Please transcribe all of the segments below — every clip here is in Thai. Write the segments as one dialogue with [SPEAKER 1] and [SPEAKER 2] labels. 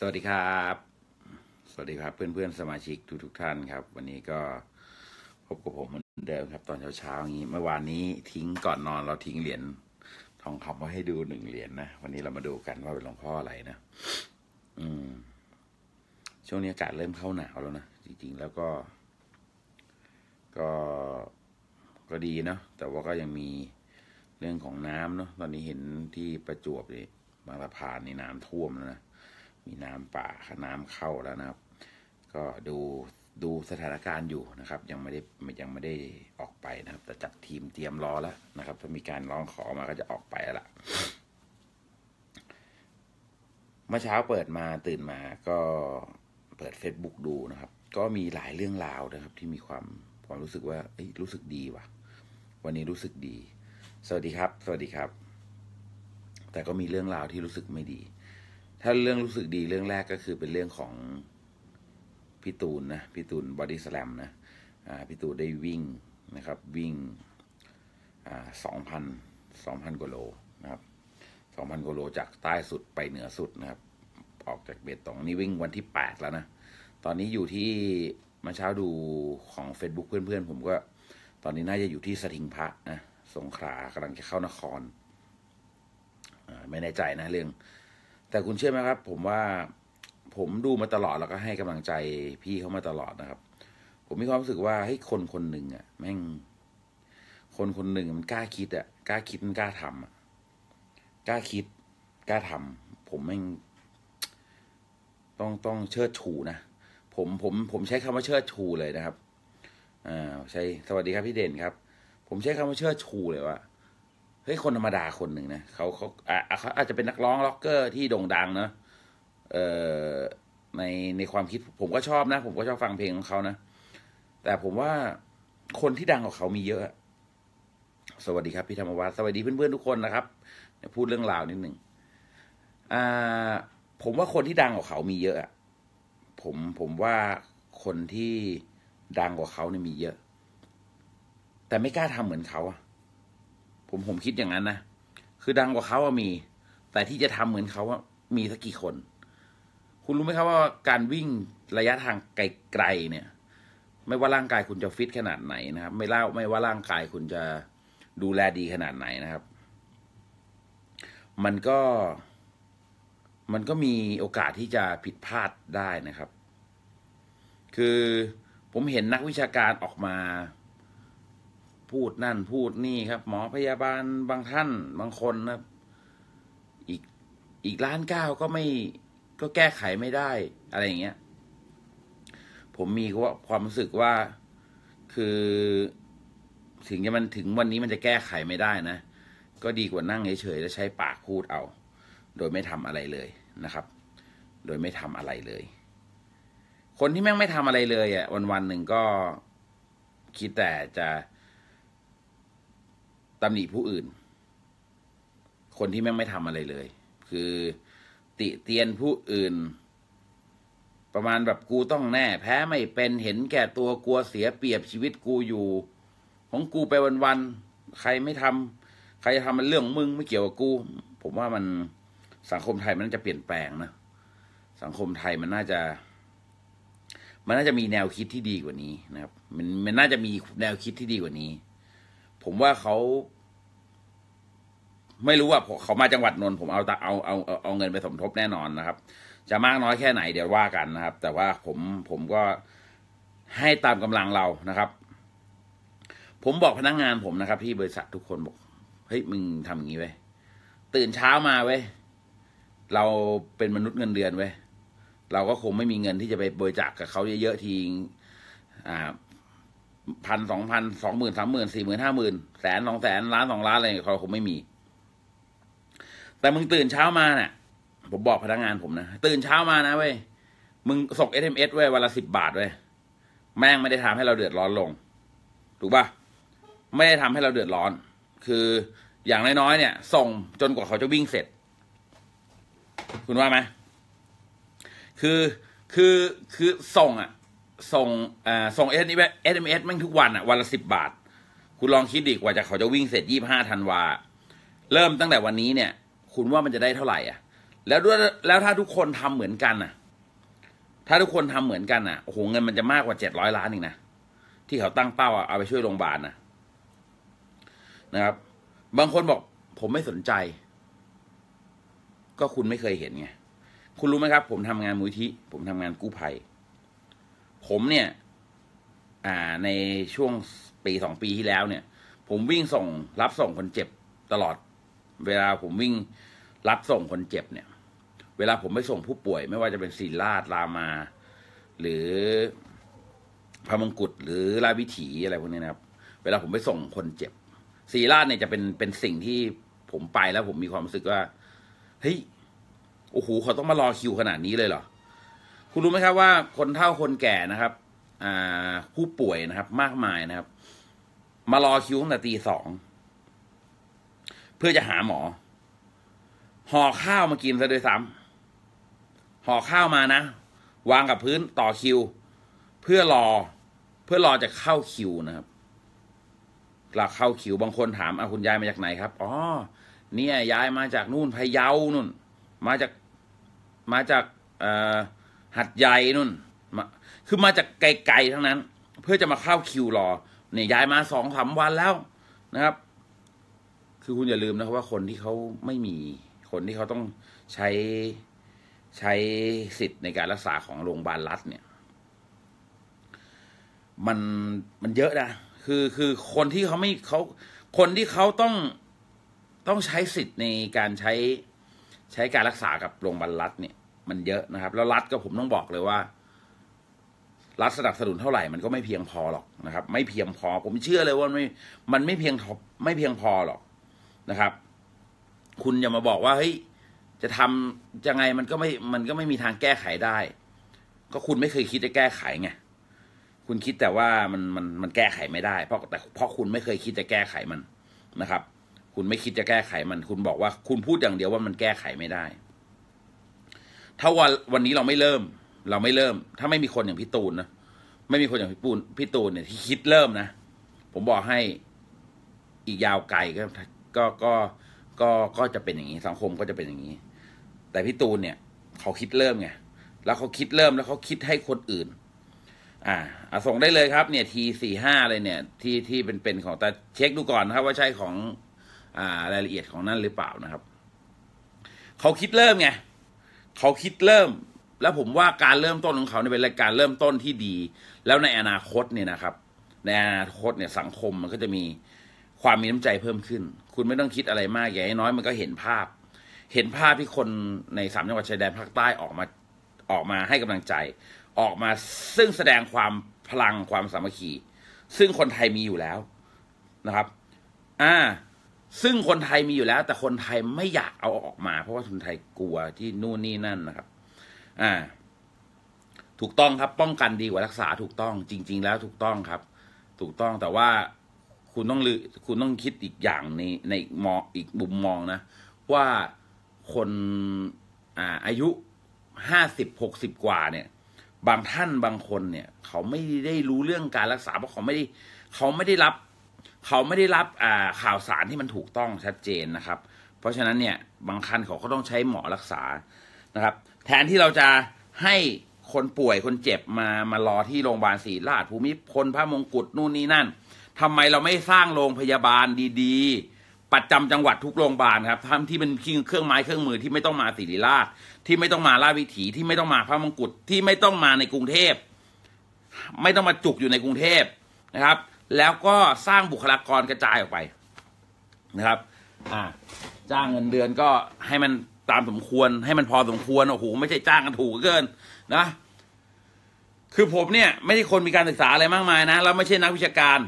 [SPEAKER 1] สวัสดีครับ สวัสดีครับเพื่อนๆสมาชิกทุกทุกท่านครับ วันนี้ก็พบกับผมเหมือนเดิมครับ ตอนเช้าเช้างนี้เมื่อวานนี้ทิ้งก่อนนอนเราทิ้งเหรียญทองคำไว้ให้ดูหนึ่งเหรียญนนะวันนี้เรามาดูกันว่าเป็นหลวงพ่ออะไรนะอืมช่วงนี้อากาศเริ่มเข้าหนาวแล้วนะจริง ๆ แล้วก็ ก็ก็ดีเนาะแต่ว่าก็ยังมีเรื่องของน้ำเนาะตอนนี้เห็นที่ประจวบนี่บางสะพานนี่น้ำท่วมแล้วนะมีน้ำป่าน้ำเข้าแล้วนะครับ ก็ดูดูสถานการณ์อยู่นะครับ ยังไม่ได้ยังไม่ได้ออกไปนะครับ แต่จัดทีมเตรียมรอแล้วนะครับถ้ามีการร้องขอมาก็จะออกไปแล้วเมื่อเช้าเปิดมาตื่นมา ก็เปิด Facebook ดูนะครับ ก็มีหลายเรื่องราวนะครับ ที่มีความความรู้สึกว่ารู้สึกดีว่ะวันนี้รู้สึกดี สวัสดีครับ สวัสดีครับ แต่ก็มีเรื่องราวที่รู้สึกไม่ดีถ้าเรื่องรู้สึกดีเรื่องแรกก็คือเป็นเรื่องของ พี่ตูนนะพี่ตูนบอดี้สแลมนะพี่ตูนได้วิ่งนะครับวิ่งสองพันสองพันกโลนะครับสองพันกโลจากใต้สุดไปเหนือสุดนะครับ ออกจากเบตตองนี่วิ่งวันที่แปดแล้วนะ ตอนนี้อยู่ที่มาเช้าดูของ Facebook เพื่อนๆ ผมก็ตอนนี้น่าจะอยู่ที่สถิงพระนะสงขลากำลังจะเข้านครไม่แน่ใจนะเรื่องแต่คุณเชื่อไหมครับผมว่า ผมดูมาตลอดแล้วก็ให้กำลังใจพี่เขามาตลอดนะครับ ผมมีความรู้สึกว่าให้คนคนหนึ่งอ่ะแม่ง คนคนหนึ่งมันกล้าคิดอ่ะกล้าคิดมันกล้าทำอ่ะกล้าคิดกล้าทำ ผมแม่ง ต้องต้องเชิดชูนะผมผมผมใช้คำว่าเชิดชูเลยนะครับอ่าใช้สวัสดีครับพี่เด่นครับ ผมใช้คำว่าเชิดชูเลยว่าเฮ้ยคนธรรมดาคนหนึ่งนะเขาเขาอเขาอาจจะเป็นนักร้องล็อกเกอร์ที่โด่งดังเนาะเออในในความคิด ผมก็ชอบนะ ผมก็ชอบฟังเพลงของเขานะแต่ผมว่าคนที่ดังกว่าเขามีเยอะ สวัสดีครับพี่ธรรมวัฒน์สวัสดีเพื่อนๆทุกคนนะครับพูดเรื่องราวนิดหนึ่งอ่าผมว่าคนที่ดังกว่าเขามีเยอะผมผมว่าคนที่ดังกว่าเขาเนี่ยมีเยอะ แต่ไม่กล้าทำเหมือนเขาอะผมผมคิดอย่างนั้นนะ คือดังกว่าเขาอะมี แต่ที่จะทำเหมือนเขาว่ามีสักกี่คน คุณรู้ไหมครับว่าการวิ่งระยะทางไกลๆเนี่ย ไม่ว่าร่างกายคุณจะฟิตขนาดไหนนะครับ ไม่เล่าไม่ว่าร่างกายคุณจะดูแลดีขนาดไหนนะครับ มันก็ มันก็มีโอกาสที่จะผิดพลาดได้นะครับ คือผมเห็นนักวิชาการออกมาพูดนั่นพูดนี่ครับ หมอพยาบาลบางท่านบางคนนะครับ อีกอีกล้านเก้าก็ไม่ก็แก้ไขไม่ได้อะไรอย่างเงี้ย ผมมีว่าความรู้สึกว่าคือถึงจะมันถึงวันนี้มันจะแก้ไขไม่ได้นะ ก็ดีกว่านั่งเฉยๆแล้วใช้ปากพูดเอา โดยไม่ทำอะไรเลยนะครับ โดยไม่ทำอะไรเลย คนที่แม่งไม่ทำอะไรเลยอะ่ะวันๆหนึ่งก็คิดแต่จะตำหนิผู้อื่น คนที่แม่ง ไม่ทำอะไรเลย คือติเตียนผู้อื่น ประมาณแบบกูต้องแน่ แพ้ไม่เป็นเห็นแก่ตัวกลัวเสีย เปรียบชีวิตกูอยู่ ของกูไปวันๆใครไม่ทำ ใครทำมันเรื่องมึงไม่เกี่ยวกับกูผมว่ามันสังคมไทยมันน่าจะเปลี่ยนแปลงนะสังคมไทยมันน่าจะ มันน่าจะมีแนวคิดที่ดีกว่านี้ นะครับ มันมันน่าจะมีแนวคิดที่ดีกว่านี้ ผมว่าเขาไม่รู้ว่าเขามาจังหวัดนนท์ผมเอาเอาเอาเอาเงินไปสมทบแน่นอนนะครับ จะมากน้อยแค่ไหนเดี๋ยวว่ากันนะครับ แต่ว่าผมผมก็ให้ตามกำลังเรานะครับ ผมบอกพนักงงานผมนะครับที่บริษัททุกคนบอกเฮ้ยมึงทำอย่างนี้ไว้ตื่นเช้ามาไว้เราเป็นมนุษย์เงินเดือนไว้เราก็คงไม่มีเงินที่จะไปบริจาคกกับเขาเยอะๆทีอ่าพันสองพันสองหมื่นสามหมื่นสี่หมื่นห้าหมื่นแสนสองแสนล้านสองล้านอะไรเขาคงไม่มีแต่มึงตื่นเช้ามาเนี่ยผมบอกพนักงานผมนะตื่นเช้ามานะเว้ยมึงส่งเอสเอ็มเอสเว้ยวันละสิบบาทเว้ยแม่งไม่ได้ทำให้เราเดือดร้อนลงถูกปะไม่ได้ทำให้เราเดือดร้อน คืออย่างน้อยๆเนี่ยส่งจนกว่าเขาจะวิ่งเสร็จ คุณว่าไหมคือคือคือส่งอ่ะส่งอ่าส่งเอสนี่เอสเอ็มเอสแม่งทุกวันอ่ะวันละสิบบาท คุณลองคิดดีกว่าจะเขาจะวิ่งเสร็จยี่ห้าธันวาเริ่มตั้งแต่วันนี้เนี่ยคุณว่ามันจะได้เท่าไหร่ อ่ะ แล้วด้วยแล้วถ้าทุกคนทำเหมือนกันอ่ะ ถ้าทุกคนทำเหมือนกันอ่ะ โอ้โห เงินมันจะมากกว่าเจ็ดร้อยล้านอีกนะ ที่เขาตั้งเป้าเอาไปช่วยโรงพยาบาลนะ นะครับ บางคนบอก ผมไม่สนใจ ก็คุณไม่เคยเห็นไง คุณรู้ไหมครับ ผมทำงานมูลที่ผมทำงานกู้ภัย ผมเนี่ย อ่า ในช่วงปีสองปีที่แล้วเนี่ย ผมวิ่งส่ง รับส่งคนเจ็บตลอด เวลาผมวิ่งรับส่งคนเจ็บเนี่ย เวลาผมไปส่งผู้ป่วย ไม่ว่าจะเป็นศิราชรามา หรือพระมงกุฎหรือ ราวิถีอะไรพวกนี้นะครับ เวลาผมไปส่งคนเจ็บศิราชเนี่ยจะเป็นเป็นสิ่งที่ผมไปแล้วผมมีความรู้สึกว่าเฮ้ยโอ้โหเขาต้องมารอคิวขนาดนี้เลยเหรอคุณรู้ไหมครับว่า คนเฒ่าคนแก่นะครับผู้ป่วยนะครับ มากมายนะครับ มารอคิวตั้งแต่ตีสองเพื่อจะหาหมอห่อข้าวมากินซะด้วยซ้ำห่อข้าวมานะ วางกับพื้นต่อคิว เพื่อรอเพื่อรอจะเข้าคิวนะครับหลับเข้าคิวบางคนถามอ่ะคุณยายมาจากไหน ครับอ๋อเนี่ยยายมาจากนู่นพะเยานู่น มาจากมาจากหัดใหญ่นู่นมาคือมาจากไกลๆทั้งนั้น เพื่อจะมาเข้าคิวรอเนี่ยยายมาสองสามวันแล้วนะครับ คือคุณอย่าลืมนะครับว่าคนที่เขาไม่มีคนที่เขาต้องใช้ใช้สิทธิ์ในการรักษาของโรงพยาบาลรัฐเนี่ยมันมันเยอะนะคือคือคนที่เขาไม่เขาคนที่เขาต้องต้องใช้สิทธิ์ในการใช้ ใช้การรักษากับโรงพยาบาลรัฐเนี่ย มันเยอะนะครับ แล้วรัฐก็ผมต้องบอกเลยว่า รัฐสนับสนุนเท่าไหร่มันก็ไม่เพียงพอหรอกนะครับ ไม่เพียงพอ ผมเชื่อเลยว่าไม่มันไม่เพียงไม่เพียงพอหรอกนะครับคุณอย่ามาบอกว่าเฮ้ยจะทำยังไงมันก็ไม่ มันก็ไม่มีทางแก้ไขได้ ก็คุณไม่เคยคิดจะแก้ไขไง คุณคิดแต่ว่ามันมันมันแก้ไขไม่ได้เพราะแต่ เพราะคุณไม่เคยคิดจะแก้ไขมันนะครับ คุณไม่คิดจะแก้ไขมัน คุณบอกว่าคุณพูดอย่างเดียวว่ามันแก้ไขไม่ได้ ถ้าวันวันนี้เราไม่เริ่ม เราไม่เริ่ม ถ้าไม่มีคนอย่างพี่ตูนนะไม่มีคนอย่างพี่ปูนพี่ตูนเนี่ย ที่คิดเริ่มนะผมบอกให้อีกยาวไกลก็ก็ก็ก็ก็จะเป็นอย่างนี้สังคมก็จะเป็นอย่างนี้ แต่พี่ตูนเนี่ย เขาคิดเริ่มไงแล้วเขาคิดเริ่มแล้วเขาคิดให้คนอื่น อ่าส่งได้เลยครับ เนี่ยทีสี่ห้าเลยเนี่ยที่ที่เป็นเป็นของแต่เช็คดูก่อนนะครับว่าใช่ของอ่ารายละเอียดของนั่นหรือเปล่านะครับ เขาคิดเริ่มไงเขาคิดเริ่ม แล้วผมว่าการเริ่มต้นของเขาเนี่ยเป็นรายการเริ่มต้นที่ดี แล้วในอนาคตเนี่ยนะครับ ในอนาคตเนี่ย สังคมมันก็จะมีความมีน้ำใจเพิ่มขึ้น คุณไม่ต้องคิดอะไรมากอย่างน้อย มันก็เห็นภาพ เห็นภาพที่คนในสามจังหวัดชายแดนภาคใต้ออกมา ออกมาให้กำลังใจ ออกมาซึ่งแสดงความพลังความสามัคคี ซึ่งคนไทยมีอยู่แล้วนะครับ อ่า ซึ่งคนไทยมีอยู่แล้ว แต่คนไทยไม่อยากเอาออกมา เพราะว่าคนไทยกลัว ที่นู่นนี่นั่นนะครับ อ่า ถูกต้องครับ ป้องกันดีกว่ารักษาถูกต้อง จริง ๆ แล้วถูกต้องครับ ถูกต้องแต่ว่าคุณต้องลือคุณต้องคิดอีกอย่างในในอีกมองอีกมุมมองนะว่าคนอ่าอายุห้าสิบหกสิบกว่าเนี่ยบางท่านบางคนเนี่ยเขาไม่ได้รู้เรื่องการรักษา เพราะเขาไม่ได้เขาไม่ได้รับเขาไม่ได้รับอ่าข่าวสารที่มันถูกต้องชัดเจนนะครับ เพราะฉะนั้นเนี่ยบางคันเขาก็ต้องใช้หมอรักษานะครับแทนที่เราจะให้คนป่วยคนเจ็บมามารอที่โรงพยาบาลศรีราชภูมิพลพระมงกุฎนู่นนี่นั่นทำไมเราไม่สร้างโรงพยาบาลดี ๆ ประจำจังหวัดทุกโรงพยาบาลครับทำที่เป็นเครื่องไม้เครื่องมือที่ไม่ต้องมาศิริราชที่ไม่ต้องมาราชวิถี ที่ไม่ต้องมาพระมงกุฎที่ไม่ต้องมาในกรุงเทพไม่ต้องมาจุกอยู่ในกรุงเทพนะครับ แล้วก็สร้างบุคลากรกระจายออกไปนะครับ อ่า จ้างเงินเดือนก็ให้มันตามสมควร ให้มันพอสมควรโอ้โหไม่ใช่จ้างกันถูกเกินนะ คือผมเนี่ย ไม่ใช่คนมีการศึกษาอะไรมากมายนะแล้วไม่ใช่นักวิชาการ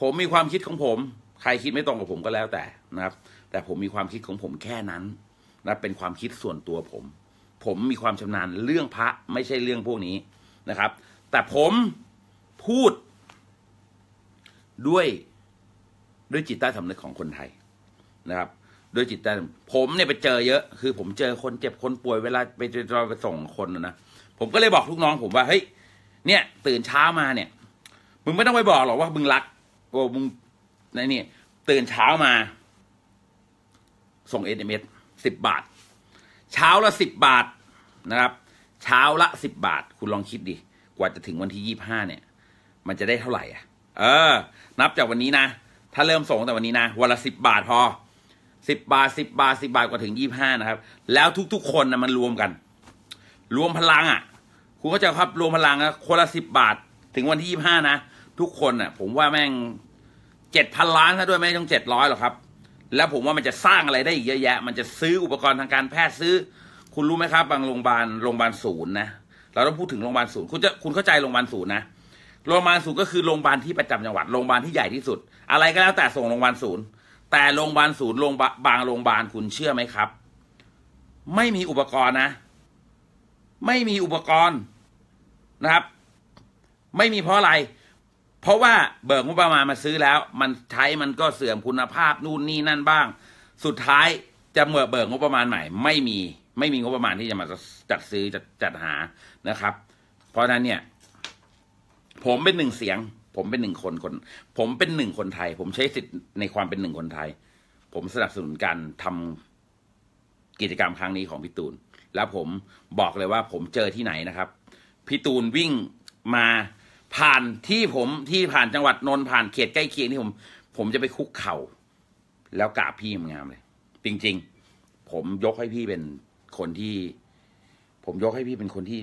[SPEAKER 1] ผมมีความคิดของผม ใครคิดไม่ตรงกับผมก็แล้วแต่นะครับ แต่ผมมีความคิดของผมแค่นั้นนะ เป็นความคิดส่วนตัวผม ผมมีความชำนาญเรื่องพระไม่ใช่เรื่องพวกนี้นะครับ แต่ผมพูดด้วยด้วยจิตใต้สำนึกของคนไทยนะครับด้วยจิตใต้ผมเนี่ยไปเจอเยอะ คือ ผมเจอคน เจ็บคนป่วยเวลา ไปเราไปส่งคนนะ ผมก็เลยบอกลูกน้อง ผมว่าเฮ้ย เนี่ย ตื่นเช้ามาเนี่ย มึงไม่ต้องไปบอกหรอกว่ามึงรักอ้มึงนนี่ตื่นเช้ามา ส่งเอเเมสสิบบาท เช้าละสิบบาท นะครับ เช้าละสิบบาท คุณลองคิดดิ กว่าจะถึงวันที่ยี่ห้าเนี่ย มันจะได้เท่าไหร่ อ่ะ เออ นับจากวันนี้นะ ถ้าเริ่มส่งแต่วันนี้นะ วันละสิบบาทพอ สิบบาทสิบบาทสิบาท กว่าถึงยี่ห้านะครับ แล้วทุก ๆคนนะมันรวมกัน รวมพลัง อ่ะ คุณก็จะครับรวมพลังนะ คนละสิบบาท ถึงวันที่ยี่ห้านะ ทุกคนอ่ะผมว่าแม่งเจ็ดพันล้านซะด้วยไม่ต้องเจ็ดร้อยหรอกครับ แล้วผมว่ามันจะสร้างอะไรได้อีกเยอะแยะ มันจะซื้ออุปกรณ์ทางการแพทย์ซื้อ คุณรู้ไหมครับ บางโรงพยาบาลโรงพยาบาลศูนย์นะเราต้องพูดถึงโรงพยาบาลศูนย์คุณจะคุณเข้าใจโรงพยาบาลศูนย์นะโรงพยาบาลศูนย์ก็คือโรงพยาบาลที่ประจำจังหวัดโรงพยาบาลที่ใหญ่ที่สุด อะไรก็แล้วแต่ส่งโรงพยาบาลศูนย์ แต่โรงพยาบาลศูนย์โรงบางโรงพยาบาลคุณเชื่อไหมครับ ไม่มีอุปกรณ์นะไม่มีอุปกรณ์นะครับ ไม่มีเพราะอะไรเพราะว่าเบิกงบประมาณมาซื้อแล้ว มันใช้มันก็เสื่อมคุณภาพนู่นนี่นั่นบ้าง สุดท้ายจะเมื่อเบิกงบประมาณใหม่ไม่มี ไม่มีงบประมาณที่จะมาจัดซื้อจัดจัดหานะครับ เพราะนั้นเนี่ย ผมเป็นหนึ่งเสียง ผมเป็นหนึ่งคนคน ผมเป็นหนึ่งคนไทย ผมใช้สิทธิ์ในความเป็นหนึ่งคนไทย ผมสนับสนุนการทำกิจกรรมครั้งนี้ของพี่ตูนแล้วผมบอกเลยว่า ผมเจอที่ไหนนะครับพี่ตูนวิ่งมาผ่านที่ผมที่ผ่านจังหวัดนนท์ผ่านเขตใกล้เคียงที่ผมผมจะไปคุกเข่า แล้วกราบพี่งามเลย จริงๆ ผมยกให้พี่เป็นคนที่ ผมยกให้พี่เป็นคนที่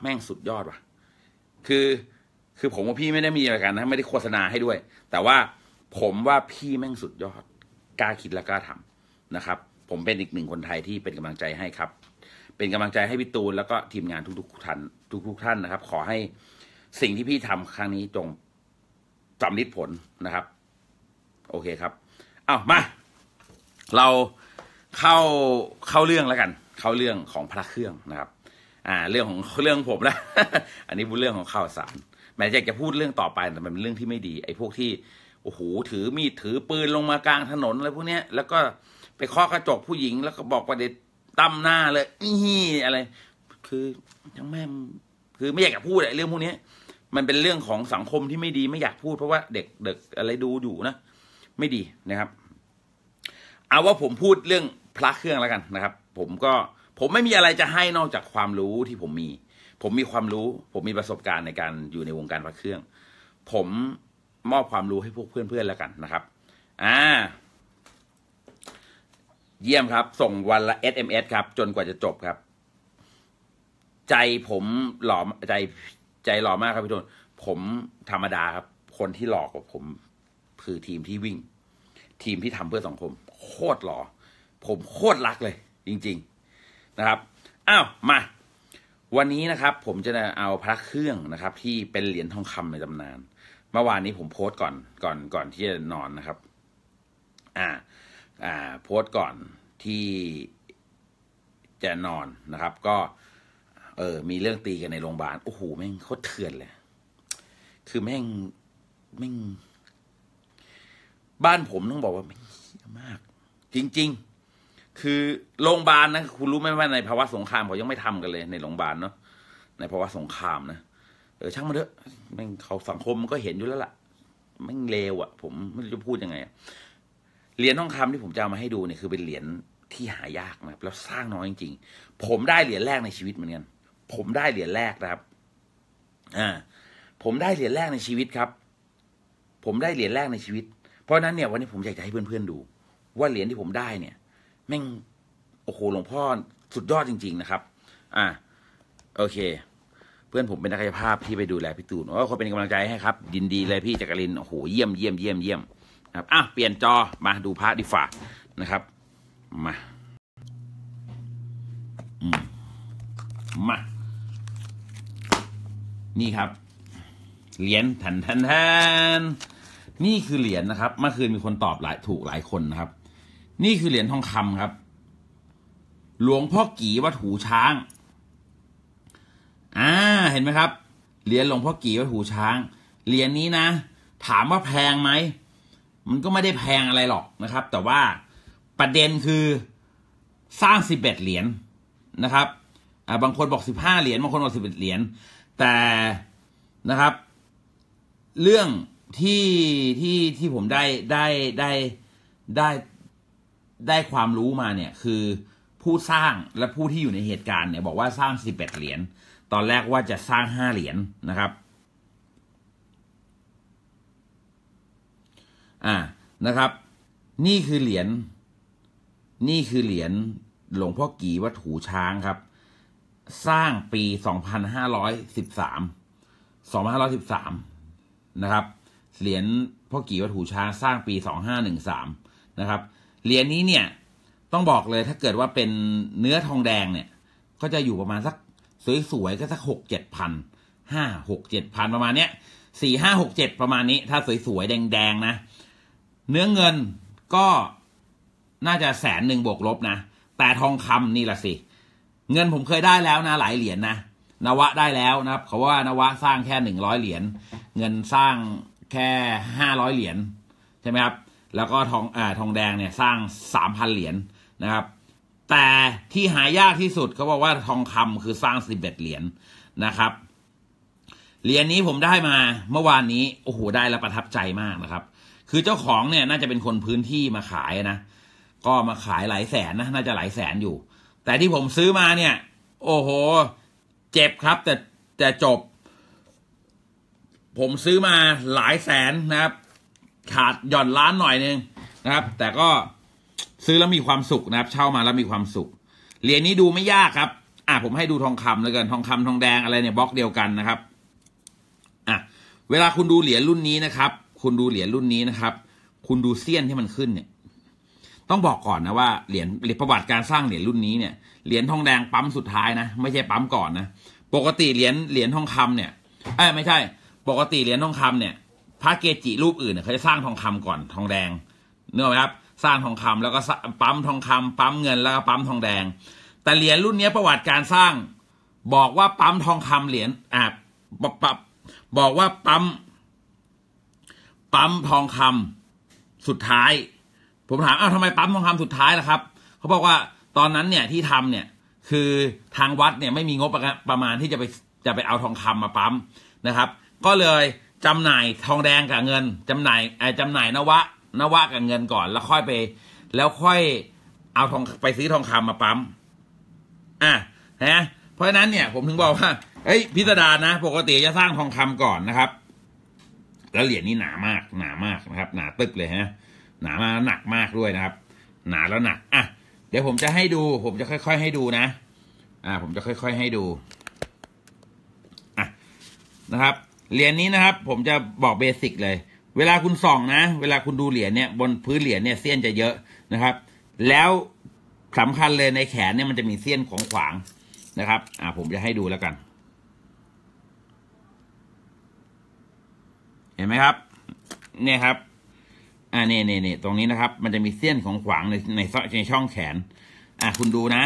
[SPEAKER 1] แม่งสุดยอดว่ะคือคือผมว่าพี่ไม่ได้มีอะไรกันนะไม่ได้โฆษณาให้ด้วย แต่ว่าผมว่าพี่แม่งสุดยอดกล้าคิดและกล้าทำนะครับ ผมเป็นอีกหนึ่งคนไทยที่เป็นกำลังใจให้ครับ เป็นกำลังใจให้พี่ตูนแล้วก็ทีมงานทุกๆท่านทุก ๆท่านนะครับ ขอให้สิ่งที่พี่ทำครั้งนี้จงจำลิดผลนะครับ โอเคครับเอามา เราเข้าเข้าเรื่องแล้วกัน เข้าเรื่องของพระเครื่องนะครับ อ่าเรื่องของเรื่องผมนะอันนี้พูดเรื่องของข่าวสารแม้จะจะพูดเรื่องต่อไปแต่มันเป็นเรื่องที่ไม่ดี ไอ้พวกที่โอ้โหถือมีดถือปืนลงมากลางถนนอะไรพวกเนี้ยแล้วก็ไปเคาะกระจกผู้หญิง แล้วก็บอกประเด็นตั้มหน้าเลย อีอะไร คือทั้งแม่คือไม่อยากจะพูดอะไรเรื่องพวกนี้มันเป็นเรื่องของสังคมที่ไม่ดีไม่อยากพูด เพราะว่าเด็กเด็กอะไรดูอยู่นะไม่ดีนะครับเอาว่าผมพูดเรื่องพระเครื่องแล้วกันนะครับ ผมก็ผมไม่มีอะไรจะให้นอกจากความรู้ที่ผมมี ผมมีความรู้ ผมมีประสบการณ์ในการอยู่ในวงการพระเครื่อง ผมมอบความรู้ให้พวกเพื่อนๆแล้วกันนะครับ อ่า เยี่ยมครับ ส่งวันละ SMS ครับจนกว่าจะจบครับ ใจผมหลอมใจใจหล่อมากครับพี่โดนผมธรรมดาครับ คนที่หลอกกว่าผมคือทีมที่วิ่ง ทีมที่ทำเพื่อสังคมโคตรหล่อผมโคตรรักเลย จริง ๆนะครับอ้าวมา วันนี้นะครับ ผมจะเอาพระเครื่องนะครับ ที่เป็นเหรียญทองคำในตำนาน เมื่อวานนี้ผมโพสต์ก่อนก่อนก่อนที่จะนอนนะครับ อ่า อ่า โพสต์ก่อนที่จะนอนนะครับ ก็เออ มีเรื่องตีกันในโรงพยาบาลโอ้โหแม่งโคตรเถื่อนเลย คือแม่ง แม่ง บ้านผมต้องบอกว่าแม่งเยอะมาก จริง ๆ คือโรงพยาบาลนะ คุณรู้ไหมว่าในภาวะสงครามเขายังไม่ทำกันเลย ในโรงพยาบาลเนาะ ในภาวะสงครามนะ เออ ช่างมันเถอะ แม่งเขาสังคมมันก็เห็นอยู่แล้วล่ะ แม่งเลวอะ่ะ ผมไม่รู้จะพูดยังไงเหรียญทองคำที่ผมจะเอามาให้ดูเนี่ยคือเป็นเหรียญที่หายากนะแล้วสร้างน้อยจริงๆ ผมได้เหรียญแรกในชีวิตเหมือนกันผมได้เหรียญแรกนะครับ อ่า ผมได้เหรียญแรกในชีวิตครับ ผมได้เหรียญแรกในชีวิต เพราะนั้นเนี่ย วันนี้ผมอยากจะให้เพื่อนๆดู ว่าเหรียญที่ผมได้ เนี่ยแม่งโอ้โหหลวงพ่อสุดยอดจริง ๆนะครับ อ่า โอเค เพื่อนผมเป็นนักกายภาพที่ไปดูแลพี่ตูนโอ้เขาเป็นกำลังใจให้ครับยินดี เลยพี่จักรินโอ้โหเยี่ยมเยี่ยมเยี่ยมเยี่ยมครับอ่ะเปลี่ยนจอ มาดูพระดิฟ่านะครับมามานี่ครับเหรียญทันทันทันนี่คือเหรียญนะครับ เมื่อคืนมีคนตอบหลายถูกหลายคนนะครับ นี่คือเหรียญทองคำครับ หลวงพ่อกีวัตหูช้าง อ่า เห็นไหมครับเหรียญหลวงพ่อกีวัตหูช้างเหรียญนี้นะถามว่าแพงไหมมันก็ไม่ได้แพงอะไรหรอกนะครับ แต่ว่าประเด็นคือสร้างสิบเอ็ดเหรียญนะครับอ่าบางคนบอกสิบห้าเหรียญบางคนบอกสิบเอ็ดเหรียญแต่นะครับ เรื่องที่ที่ที่ผมได้ได้ได้ได้ได้ความรู้มาเนี่ยคือผู้สร้างและผู้ที่อยู่ในเหตุการณ์เนี่ยบอกว่าสร้างสิบเอ็ดเหรียญตอนแรกว่าจะสร้างห้าเหรียญนนะครับ อ่านะครับ นี่คือเหรียญนี่คือเหรียญหลวงพ่อกีวัตถูช้างครับสร้างปีสองพันห้าร้อยสิบสามสองพันห้าร้อยสิบสามนะครับเหรียญพ่อกี่วัตถุช้างสร้างปีสองห้าหนึ่งสามนะครับเหรียญนี้เนี่ยต้องบอกเลยถ้าเกิดว่าเป็นเนื้อทองแดงเนี่ย ก็จะอยู่ประมาณสักสวยๆ ก็สักหกเจ็ดพันห้าหกเจ็ดพันประมาณเนี้ยสี่ห้าหกเจ็ดประมาณนี้ถ้าสวยๆแดงๆนะ เนื้อเงินก็น่าจะแสนหนึ่งบวกลบนะแต่ทองคำนี่ละสิเงินผมเคยได้แล้วนะ หลายเหรียญนะนวะได้แล้วนะครับเขาว่านวะสร้างแค่หนึ่งร้อยเหรียญเงินสร้างแค่ห้าร้อยเหรียญใช่ไหมครับแล้วก็ทองอ่าทองแดงเนี่ย สร้างสามพันเหรียญนะครับ แต่ที่หายากที่สุดเขาบอกว่าทองคำคือสร้างสิบเอ็ดเหรียญนะครับเหรียญนี้ผมได้มาเมื่อวานนี้โอ้โหได้แล้วประทับใจมากนะครับ คือเจ้าของเนี่ยน่าจะเป็นคนพื้นที่มาขายนะ ก็มาขายหลายแสนนะน่าจะหลายแสนอยู่แต่ที่ผมซื้อมาเนี่ยโอ้โหเจ็บครับ แต่แต่จบ ผมซื้อมาหลายแสนนะครับ ขาดหย่อนล้านหน่อยนึงนะครับ แต่ก็ซื้อแล้วมีความสุขนะครับ เช่ามาแล้วมีความสุข เหรียญนี้ดูไม่ยากครับ อ่ะผมให้ดูทองคำแล้วกันทองคำทองแดงอะไรเนี่ยบล็อกเดียวกันนะครับ อ่ะ เวลาคุณดูเหรียญรุ่นนี้นะครับ คุณดูเหรียญรุ่นนี้นะครับ คุณดูเสี้ยนที่มันขึ้นเนี่ยต้องบอกก่อนนะว่าเหรียญประวัติการสร้างเหรียญรุ่นนี้เนี่ยเหรียญทองแดงปั๊มสุดท้ายนะ ไม่ใช่ปั๊มก่อนนะปกติเหรียญเหรียญทองคำเนี่ยเอ้ไม่ใช่ ปกติเหรียญทองคำเนี่ย พระเกจิรูปอื่นเนี่ยเขาจะสร้างทองคำก่อนทองแดงเนื้อไหมครับ สร้างทองคำแล้วก็ปั๊มทองคำ ปั๊มเงินแล้วก็ปั๊มทองแดง แต่เหรียญรุ่นนี้ประวัติการสร้าง บอกว่าปั๊มทองคำเหรียญอ่าปับบอกว่าปั๊มปั๊มทองคำสุดท้ายผมถามเอ้าทำไมปั๊มทองคำสุดท้ายล่ะครับ เขาบอกว่า ตอนนั้นเนี่ยที่ทำเนี่ย คือทางวัดเนี่ยไม่มีงบประมาณที่จะไปจะไปเอาทองคำมาปั๊มนะครับ ก็เลยจำหน่ายทองแดงกับเงิน จำหน่ายจำหน่ายนวะ นวะ กับเงินก่อน แล้วค่อยไป แล้วค่อยเอาทองไปซื้อทองคำมาปั๊ม อ่ะนะเพราะฉะนั้นเนี่ย ผมถึงบอกว่าเอ้ย พิสดารนะ ปกติจะสร้างทองคำก่อนนะครับ แล้วเหรียญนี้หนามากหนามากนะครับ หนาตึกเลยฮนะหนามาหนักมากด้วยนะครับ หนาแล้วหนัก อ่ะ เดี๋ยวผมจะให้ดู ผมจะค่อยๆ ให้ดูนะอ่า ผมจะค่อยๆ ให้ดูอ่ะนะครับเหรียญนนี้นะครับ ผมจะบอกเบสิกเลย เวลาคุณส่องนะเวลาคุณดูเหรียญเนี่ยบนพื้นเหรียญเนี่ยเสี้ยนจะเยอะนะครับ แล้วสำคัญเลยในแขนเนี่ยมันจะมีเสี้ยนของขวางนะครับ อ่าผมจะให้ดูแล้วกัน เห็นไหมครับ เนี่ยครับอ่าเนี่ยเนี่ยตรงนี้นะครับมันจะมีเส้นของขวางในในในช่องแขน อ่าคุณดูนะ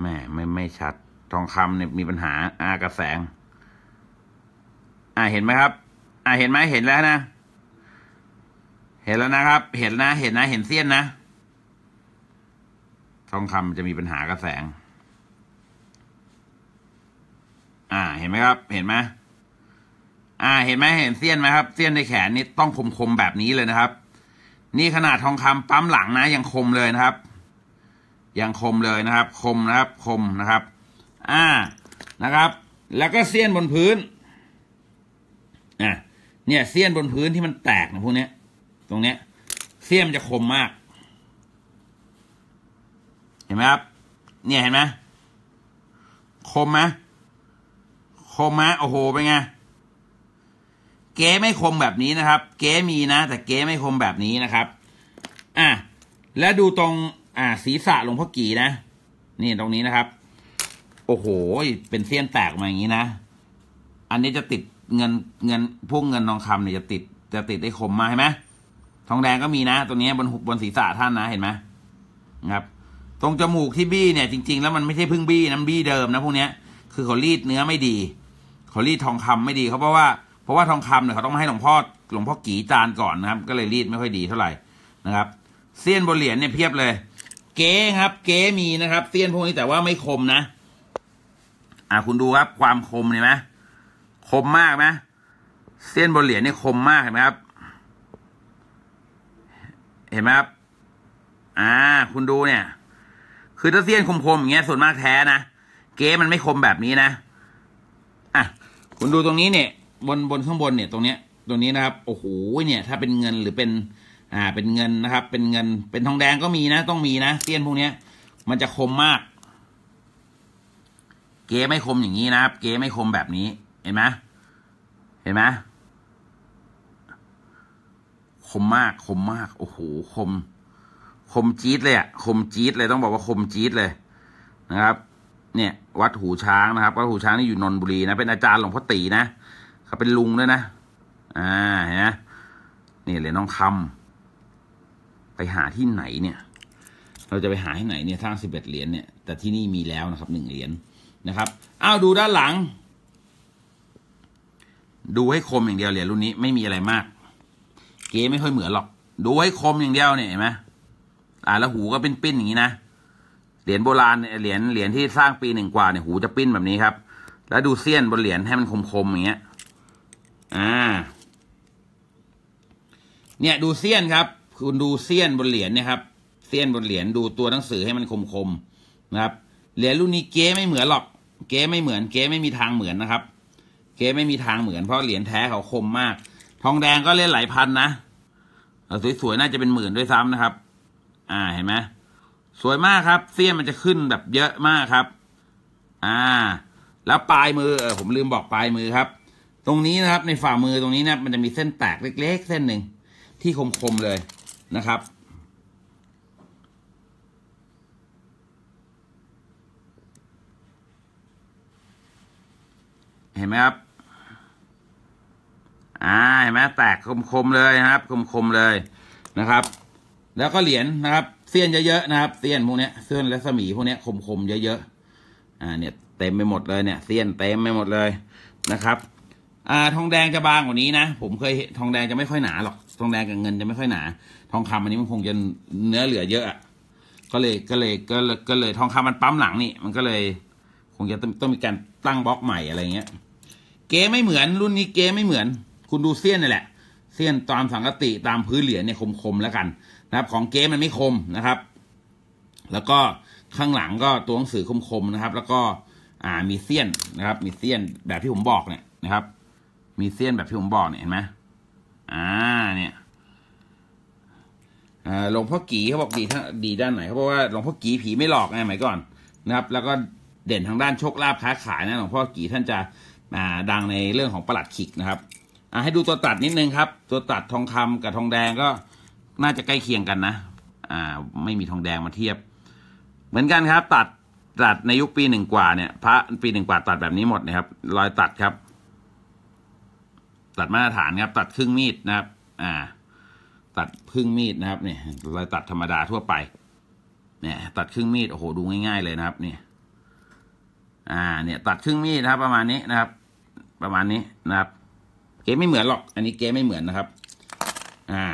[SPEAKER 1] แม่ไม่ไม่ชัด ทองคำเนี่ยมีปัญหาอ่ากระแสงอ่าเห็นไหมครับ อ่าเห็นไหมเห็นแล้วนะ เห็นแล้วนะครับ เห็นนะเห็นนะ เห็นเส้นนะ ทองคำจะมีปัญหากระแสงอ่า เห็นไหมครับ เห็นไหมอ่า เห็นไหมเห็นเสี้ยนไหมครับเสี้ยนในแขนนี่ต้องคมๆแบบนี้เลยนะครับ นี่ขนาดทองคำปั๊มหลังนะยังคมเลยนะครับ ยังคมเลยนะครับ คมนะครับคมนะครับอ่านะครับ แล้วก็เสี้ยนบนพื้น อ่าเนี่ยเสี้ยนบนพื้นที่มันแตกนะพวกนี้ตรงเนี้ยเสี้ยมันจะคมมาก เห็นไหมครับ เนี่ยเห็นไหมคมไหมคมหะโอ้โหเป็นไงเก๊ไม่คมแบบนี้นะครับเก๊มีนะแต่เก๊ไม่คมแบบนี้นะครับ อ่ะและดูตรงอ่าศีรษะหลวงพ่อกี่นะนี่ตรงนี้นะครับ โอ้โห เป็นเสี้ยนแตกมาอย่างนี้นะอันนี้จะติดเงินเงินพวกเงินทองคำเนี่ยจะติดจะติดได้คมมาเห็นไหมทองแดงก็มีนะตัวนี้บนบนศีรษะท่านนะเห็นไหมครับตรงจมูกที่บี้เนี่ย จริงๆ แล้วมันไม่ใช่พึ่งบี้น้ำบี้เดิมนะพวกเนี้ยคือเขารีดเนื้อไม่ดีเขารีดทองคำไม่ดีเขาเพราะว่า เพราะว่าทองคำเนี่ยเขาต้องมาให้หลวงพ่อหลวงพ่อกี่จานก่อนนะครับ ก็เลยรีดไม่ค่อยดีเท่าไหร่นะครับ เสี้ยนบนเหรียญเนี่ยเพียบเลย เก๋ครับ เก๋มีนะครับ เสี้ยนพวกนี้แต่ว่าไม่คมนะอ่าคุณดูครับ ความคมเห็นไหมคมมากไหมเส้นบนเหรียญนี่คมมากเห็นไหมครับ เห็นไหมครับอ่า คุณดูเนี่ย คือถ้าเส้นคมๆอย่างเงี้ยส่วนมากแท้นะเก้มันไม่คมแบบนี้นะคุณดูตรงนี้เนี่ยบนบนข้างบนเนี่ยตรงเนี้ยตรงนี้นะครับโอ้โหเนี่ยถ้าเป็นเงินหรือเป็น อ่าเป็นเงินนะครับ เป็นเงินเป็นทองแดงก็มีนะ ต้องมีนะเตี้ยนพวกเนี้ยมันจะคมมาก เกไม่คมอย่างนี้นะครับ เกไม่คมแบบนี้เห็นไหมเห็นไหมคมมากคมมาก โอ้โหคม คมจี๊ดเลยอะคมจี๊ดเลยต้องบอกว่าคมจี๊ดเลยนะครับเนี่ย วัดหูช้างนะครับวัดหูช้างนี่อยู่นนบุรีนะเป็นอาจารย์หลวงพ่อตีนะเขาเป็นลุงด้วยนะอ่าเห็นไหมนี่เหรยน้องคำ ไปหาที่ไหนเนี่ย เราจะไปหาที่ไหนเนี่ยทั้งสิบเอ็ดเหรียญเนี่ยแต่ที่นี่มีแล้วนะครับหนึ่งเหรียญนะครับอ้าวดูด้านหลัง ดูให้คมอย่างเดียวเหรียญรุ่นนี้ไม่มีอะไรมาก เก๋ไม่ค่อยเหมือนหรอกดูให้คมอย่างเดียวเนี่ยเห็นไหมอ่าแล้วหูก็เป็นปิ้นอย่างนี้นะเหรียญโบราณเหรียญเหรียญที่สร้างปีหนึ่งกว่า เนี่ยหูจะปิ้นแบบนี้ครับ แล้วดูเสี้ยนบนเหรียญให้มันคมๆอย่างเงี้ย อ่า เนี่ยดูเสี้ยนครับ คุณดูเสี้ยนบนเหรียญเนี่ยครับเสี้ยนบนเหรียญดูตัวหนังสือให้มันคมๆนะครับเหรียญรุ่นนี้เก๊ไม่เหมือนหรอก เก๊ไม่เหมือน เก๊ไม่มีทางเหมือนนะครับ เก๊ไม่มีทางเหมือน เพราะเหรียญแท้เขาคมมากทองแดงก็เล่นหลายพันนะสวยๆน่าจะเป็นหมื่นด้วยซ้ำนะครับ อ่าเห็นไหมสวยมากครับ เสี้ยนมันจะขึ้นแบบเยอะมากครับ อ่า แล้วปลายมือเออผมลืมบอกปลายมือครับ ตรงนี้นะครับในฝ่ามือตรงนี้นะมันจะมีเส้นแตกเล็ก ๆ เส้นหนึ่งที่คมๆเลยนะครับ เห็นไหมครับอ่าเห็นไหมแตกคมๆเลยนะครับ คมๆเลยนะครับ แล้วก็เหรียญนะครับเสี้ยนเยอะๆนะครับเสี้ยนพวกเนี้ยเสี้ยนและสมีพวกเนี้ยคมๆเยอะ ๆอ่าเนี่ย เต็มไปหมดเลยเนี่ยเสี้ยนเต็มไปหมดเลยนะครับ อ่าทองแดงจะบางกว่านี้นะผมเคยทองแดงจะไม่ค่อยหนาหรอกทองแดงกับเงินจะไม่ค่อยหนา ทองคำอันนี้มันคงจะเนื้อเหลือเยอะ ก็เลยก็เลยก็เลยก็เลยทองคำมันปั๊มหลังนี่มันก็เลยคงจะต้องมีการตั้งบล็อกใหม่อะไรเงี้ยเก๊ไม่เหมือนรุ่นนี้เก๊ไม่เหมือน คุณดูเสี้ยนนี่แหละเสี้ยนตามสังกติตามพื้นเหรียญเนี่ยคมๆแล้วกันนะครับของเกมมันไม่คมนะครับ แล้วก็ข้างหลังก็ตัวหนังสือคมๆนะครับ แล้วก็อ่ามีเสี้ยนนะครับ มีเสี้ยนแบบที่ผมบอกเนี่ยนะครับ มีเสี้ยนแบบที่ผมบอกเนี่ยเห็นไหมอ่าเนี่ยหลวงพ่อกี่เขาบอกดีทั้งดีด้านไหนเขาบอกว่าหลวงพ่อกี่ผีไม่หลอกไงหมายก่อนนะครับ แล้วก็เด่นทางด้านโชคลาภค้าขายนะหลวงพ่อกี่ท่านจะาดังในเรื่องของประหลัดขิกนะครับอให้ดูตัวตัดนิดนึงครับ ตัวตัดทองคำกับทองแดงก็น่าจะใกล้เคียงกันนะ อ่า ไม่มีทองแดงมาเทียบ เหมือนกันครับ ตัด ตัดในยุคปีหนึ่งกว่า เนี่ยพระปีหนึ่งกว่าตัดแบบนี้หมดนะครับรอยตัดครับ ตัดมาตรฐานครับตัดครึ่งมีดนะครับ อ่า ตัดครึ่งมีดนะครับ เนี่ยรอยตัดธรรมดาทั่วไป เนี่ยตัดครึ่งมีดโอ้โหดูง่ายๆ เลยนะครับ เนี่ย อ่า เนี่ย ตัดครึ่งมีดนะครับ ประมาณนี้นะครับ ประมาณนี้นะครับ เกมไม่เหมือนหรอก อันนี้เกมไม่เหมือนนะครับ อ่า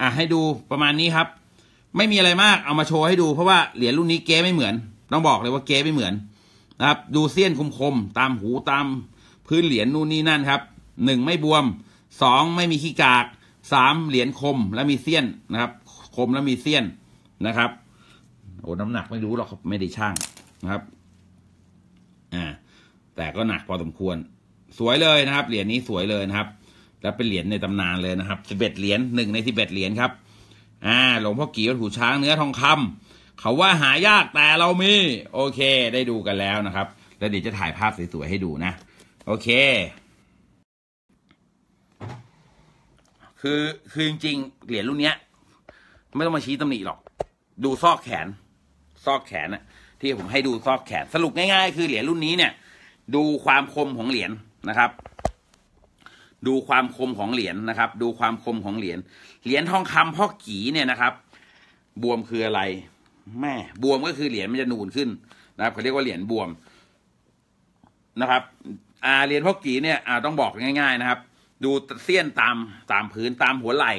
[SPEAKER 1] อ่ะให้ดูประมาณนี้ครับ ไม่มีอะไรมากเอามาโชว์ให้ดูเพราะว่าเหรียญรุ่นนี้เก๊ไม่เหมือน ต้องบอกเลยว่าเก๊ไม่เหมือนนะครับ ดูเสี้ยนคมๆตามหูตาม พื้นเหรียญนู่นนี่นั่นครับหนึ่งไม่บวมสองไม่มีขี้กากสามเหรียญคมและมีเสี้ยนนะครับ คมและมีเสี้ยนนะครับโอ้น้ำหนักไม่รู้หรอกไม่ได้ช่างนะครับ อ่า แต่ก็หนักพอสมควร สวยเลยนะครับ เหรียญนี้สวยเลยนะครับและเป็นเหรียญในตำนานเลยนะครับสิบเอ็ดเหรียญหนึ่งในสิบเอ็ดเหรียญครับ อ่าหลวงพ่อกี่วัดหูช้างเนื้อทองคำ เขาว่าหายากแต่เรามีโอเคได้ดูกันแล้วนะครับแล้วเดี๋ยวจะถ่ายภาพสวยๆให้ดูนะ โอเค คือคือจริงๆ เหรียญรุ่นเนี้ยไม่ต้องมาชี้ตำหนิหรอก ดูซอกแขน ซอกแขนอะที่ผมให้ดูซอกแขนสรุปง่ายๆ คือเหรียญรุ่นนี้เนี่ยดูความคมของเหรียญนะครับดูความคมของเหรียญนะครับ ดูความคมของเหรียญเหรียญทองคำพ่อกีเนี่ยนะครับ บวมคืออะไรแม่บวมก็คือเหรียญมันจะนูนขึ้นนะครับเขาเรียกว่าเหรียญบวมนะครับอ่าเหรียญพ่อกีเนี่ยอ่าต้องบอกง่าย ๆนะครับ ดูเสี้ยนตามตามพื้นตามหัวไหล่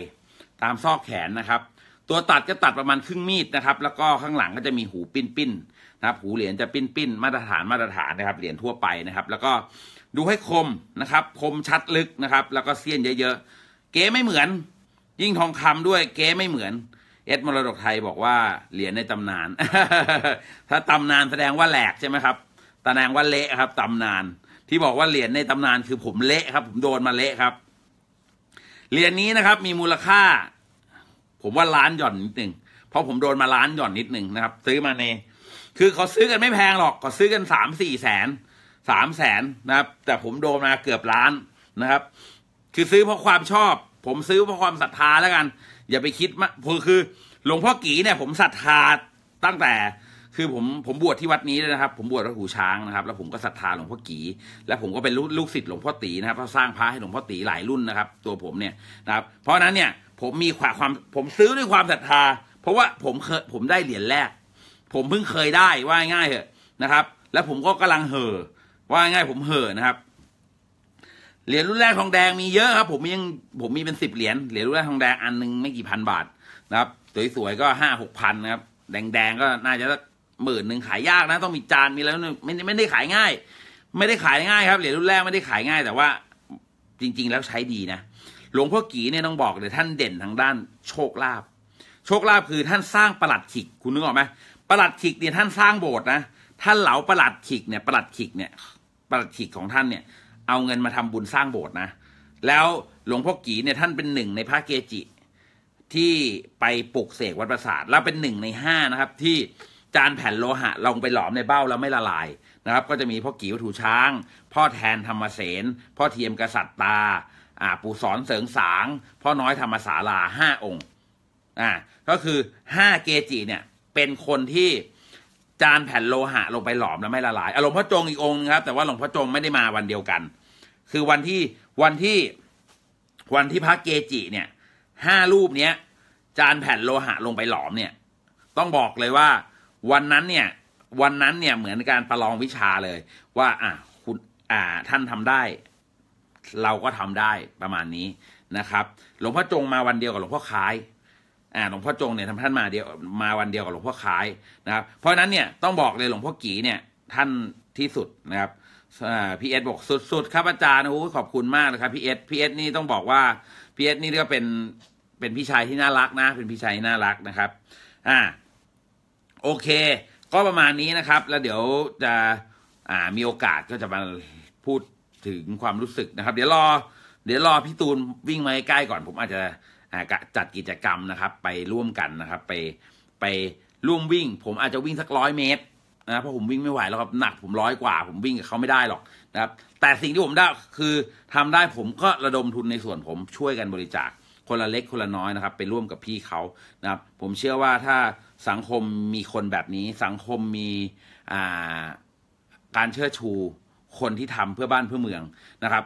[SPEAKER 1] ตามซอกแขนนะครับ ตัวตัดก็ตัดประมาณครึ่งมีดนะครับ แล้วก็ข้างหลังก็จะมีหูปิ้นๆนะครับ หูเหรียญจะปิ้นๆมาตรฐานมาตรฐานนะครับ เหรียญทั่วไปนะครับ แล้วก็ดูให้คมนะครับคมชัดลึกนะครับแล้วก็เสี้ยนเยอะๆ เก๋ไม่เหมือน ยิ่งทองคำด้วย เก๋ไม่เหมือน เอสมรดกไทยบอกว่าเหรียญในตำนานถ้าตำนานแสดงว่าแหลกใช่ไหมครับแสดงว่าเละครับตำนาน ที่บอกว่าเหรียญในตำนาน คือผมเละครับ ผมโดนมาเละครับเหรียญนี้นะครับ มีมูลค่า ผมว่าล้านหย่อนนิดหนึ่งเพราะผมโดนมาล้านหย่อนนิดหนึ่งนะครับ ซื้อมาในคือเขาซื้อกันไม่แพงหรอกเขาซื้อกันสามสี่แสนสามแสนนะครับ แต่ผมโดนมาเกือบล้านนะครับ คือซื้อเพราะความชอบ ผมซื้อเพราะความศรัทธาแล้วกัน อย่าไปคิดมาอคือหลวงพ่อกีเนี่ยผมศรัทธาตั้งแต่คือผมผมบวชที่วัดนี้เลยนะครับ ผมบวชวัดหูช้างนะครับแล้วผมก็ศรัทธาหลวงพ่อกีและผมก็เป็นลูกศิษย์หลวงพ่อตีนะครับเขาสร้างพระให้หลวงพ่อตีหลายรุ่นนะครับ ตัวผมเนี่ยนะครับ เพราะนั้นเนี่ยผมมีความผมซื้อด้วยความศรัทธาเพราะว่าผมเคยผมได้เหรียญแรก ผมเพิ่งเคยได้ว่าง่ายเหอะนะครับ แล้วผมก็กำลังเห่อว่าง่ายผมเห่อนะครับเหรียญรุ่นแรกทองแดงมีเยอะครับผมยังผมมีเป็นสิบเหรียญ เหรียญรุ่นแรกทองแดงอันนึงไม่กี่พันบาทนะครับสวยๆก็ห้าหกพันนะครับ แดงๆก็น่าจะสักหมื่นหนึ่งขายยากนะ ต้องมีจานมีแล้วไม่ไม่ได้ขายง่าย ไม่ได้ขายง่าย ครับเหรียญรุ่นแรกไม่ได้ขายง่าย แต่ว่าจริง ๆ แล้วใช้ดีนะหลวงพ่อกี่เนี่ยต้องบอกเลยท่านเด่นทางด้านโชคลาภโชคลาภคือท่านสร้างประหลัดขิก คุณนึกออกไหมประหลัดขิกเนี่ยท่านสร้างโบสถ์นะท่านเหลาประหลัดขิกเนี่ยประหลัดขิกเนี่ยปาฏิของท่านเนี่ยเอาเงินมาทำบุญสร้างโบสถ์นะ แล้วหลวงพ่อกี่เนี่ยท่านเป็นหนึ่งในพระเกจิ ที่ไปปลุกเสกวัดประสาท แล้วเป็นหนึ่งในห้านะครับ ที่จานแผ่นโลหะลงไปหลอมในเบ้าแล้วไม่ละลาย นะครับ ก็จะมีพ่อกี่วัตถุช้าง พ่อแทนธรรมเสนพ่อเทียมกษัตริย์ตา อ่า ปู่สอนเสริงสาง พ่อน้อยธรรมศาลาห้าองค์อ่าก็คือห้าเกจิเนี่ยเป็นคนที่จานแผ่นโลหะลงไปหลอมแล้วไม่ละลายอารมณ์พระจงอีกองนะครับ แต่ว่าหลวงพ่อจงไม่ได้มาวันเดียวกัน คือวันที่วันที่วันที่พระเกจิเนี่ย ห้ารูปเนี้ย จานแผ่นโลหะลงไปหลอมเนี่ย ต้องบอกเลยว่า วันนั้นเนี่ย วันนั้นเนี่ยเหมือนการประลองวิชาเลย ว่าอ่ะคุณอ่าท่านทำได้ เราก็ทำได้ประมาณนี้นะครับ หลวงพ่อจงมาวันเดียวกับหลวงพ่อคล้ายอ่าหลวงพ่อจงเนี่ยท่านมาเดียวมาวันเดียวกับหลวงพ่อขาย นะครับ เพราะนั้นเนี่ยต้องบอกเลยหลวงพ่อกีเนี่ย ท่านที่สุดนะครับพี่เอสบอกสุดสดครับอาจารย์โอ้ขอบคุณมากนะครับพี่เอสพี่เอสนี่ต้องบอกว่าพี่เอสนี่ก็เป็นเป็นพี่ชายที่น่ารักนะ เป็นพี่ชายที่น่ารักนะครับ อ่า โอเค ก็ประมาณนี้นะครับ แล้วเดี๋ยวจะอ่ามีโอกาสก็จะมาพูดถึงความรู้สึกนะครับ เดี๋ยวรอเดี๋ยวรอพี่ตูนวิ่งมาใกล้ก่อนผมอาจจะจัดกิจกรรมนะครับ ไปร่วมกันนะครับ ไปไปร่วมวิ่ง ผมอาจจะวิ่งสักร้อยเมตร นะเพราะผมวิ่งไม่ไหวแล้วครับหนักผมร้อยกว่าผมวิ่งกับเขาไม่ได้หรอกนะครับแต่สิ่งที่ผมได้คือทำได้ผมก็ระดมทุนในส่วนผมช่วยกันบริจาคคนละเล็กคนละน้อยนะครับ ไปร่วมกับพี่เขานะครับ ผมเชื่อว่าถ้าสังคมมีคนแบบนี้ สังคมมีการเชิดชูคนที่ทำเพื่อบ้านเพื่อเมืองนะครับ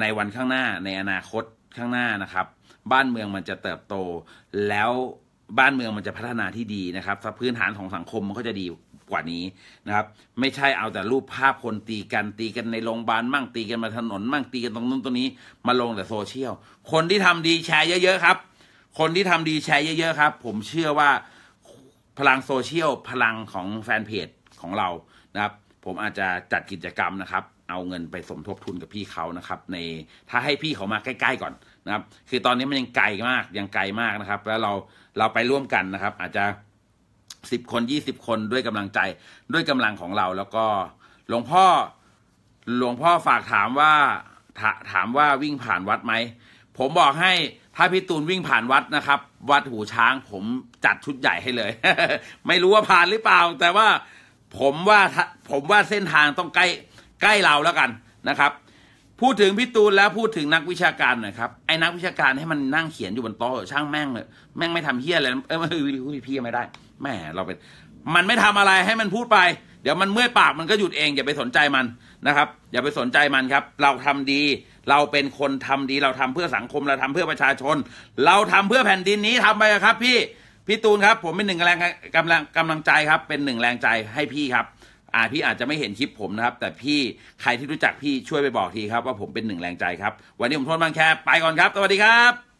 [SPEAKER 1] ในวันข้างหน้าในอนาคตข้างหน้านะครับบ้านเมืองมันจะเติบโต แล้วบ้านเมืองมันจะพัฒนาที่ดีนะครับพื้นฐานของสังคมมันก็จะดีกว่านี้นะครับไม่ใช่เอาแต่รูปภาพคนตีกันตีกันในโรงพยาบาลมั่งตีกันมาถนนมั่งตีกันตรงนู้นตรงนี้ มาลงแต่โซเชียลคนที่ทำดีแชร์เยอะ ๆ ครับ คนที่ทำดีแชร์เยอะๆครับ ผมเชื่อว่าพลังโซเชียลพลังของแฟนเพจของเรานะครับผมอาจจะจัดกิจกรรมนะครับ เอาเงินไปสมทบทุนกับพี่เขานะครับในถ้าให้พี่เขามาใกล้ๆ ก่อนนะครับคือตอนนี้มันยังไกลมากยังไกลมากนะครับ แล้วเราเราไปร่วมกันนะครับ อาจจะสิบคนยี่สิบคนด้วยกำลังใจด้วยกำลังของเรา แล้วก็หลวงพ่อหลวงพ่อฝากถามว่าถถามว่าวิ่งผ่านวัดไหม ผมบอกให้ถ้าพี่ตูนวิ่งผ่านวัดนะครับ วัดหูช้างผมจัดชุดใหญ่ให้เลยไม่รู้ว่าผ่านหรือเปล่า แต่ว่าผมว่าผมว่าเส้นทางต้องใกล้ใกล้เราแล้วกันนะครับพูดถึงพี่ตูนแล้วพูดถึงนักวิชาการหน่อยครับไอ้นักวิชาการให้มันนั่งเขียนอยู่บนโต๊ะช่างแม่งเลยแม่งไม่ทำเฮี้ยอะไรเออไม่พี่ไม่ได้แม่เราเป็นมันไม่ทำอะไรให้มันพูดไป เดี๋ยวมันเมื่อยปากมันก็หยุดเองอย่าไปสนใจมันนะครับ อย่าไปสนใจมันครับ เราทำดี เราเป็นคนทำดีเราทำเพื่อสังคม เราทำเพื่อประชาชน เราทำเพื่อแผ่นดินนี้ทำไปครับ พี่พี่ตูนครับผมเป็นหนึ่งแรงกำลังกำลังใจครับ เป็นหนึ่งแรงใจให้พี่ครับอาพี่อาจจะไม่เห็นคลิปผมนะครับ แต่พี่ ใครที่รู้จักพี่ช่วยไปบอกทีครับว่าผมเป็นหนึ่งแรงใจครับ วันนี้ผมโทษบางแคไปก่อนครับ สวัสดีครับ